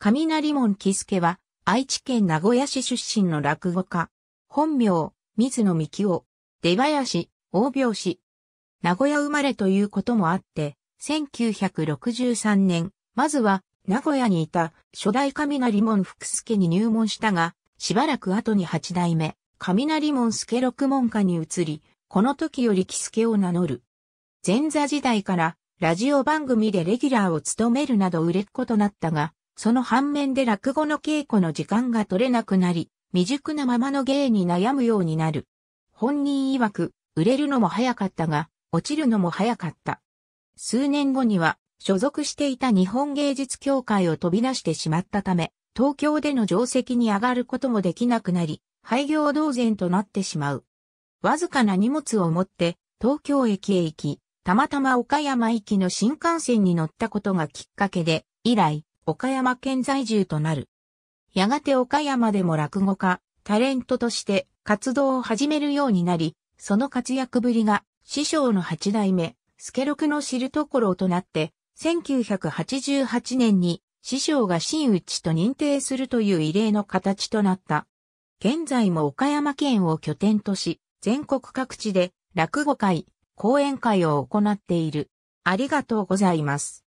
雷門喜助は、愛知県名古屋市出身の落語家。本名、水野美紀夫。出林、大病子。名古屋生まれということもあって、1963年、まずは、名古屋にいた初代雷門福助に入門したが、しばらく後に八代目、雷門助六門下に移り、この時より喜助を名乗る。前座時代から、ラジオ番組でレギュラーを務めるなど売れっ子となったが、その反面で落語の稽古の時間が取れなくなり、未熟なままの芸に悩むようになる。本人曰く、売れるのも早かったが、落ちるのも早かった。数年後には、所属していた日本芸術協会を飛び出してしまったため、東京での定石に上がることもできなくなり、廃業同然となってしまう。わずかな荷物を持って、東京駅へ行き、たまたま岡山行きの新幹線に乗ったことがきっかけで、以来、岡山県在住となる。やがて岡山でも落語家、タレントとして活動を始めるようになり、その活躍ぶりが師匠の八代目、助六の知るところとなって、1988年に師匠が真打ちと認定するという異例の形となった。現在も岡山県を拠点とし、全国各地で落語会、講演会を行っている。ありがとうございます。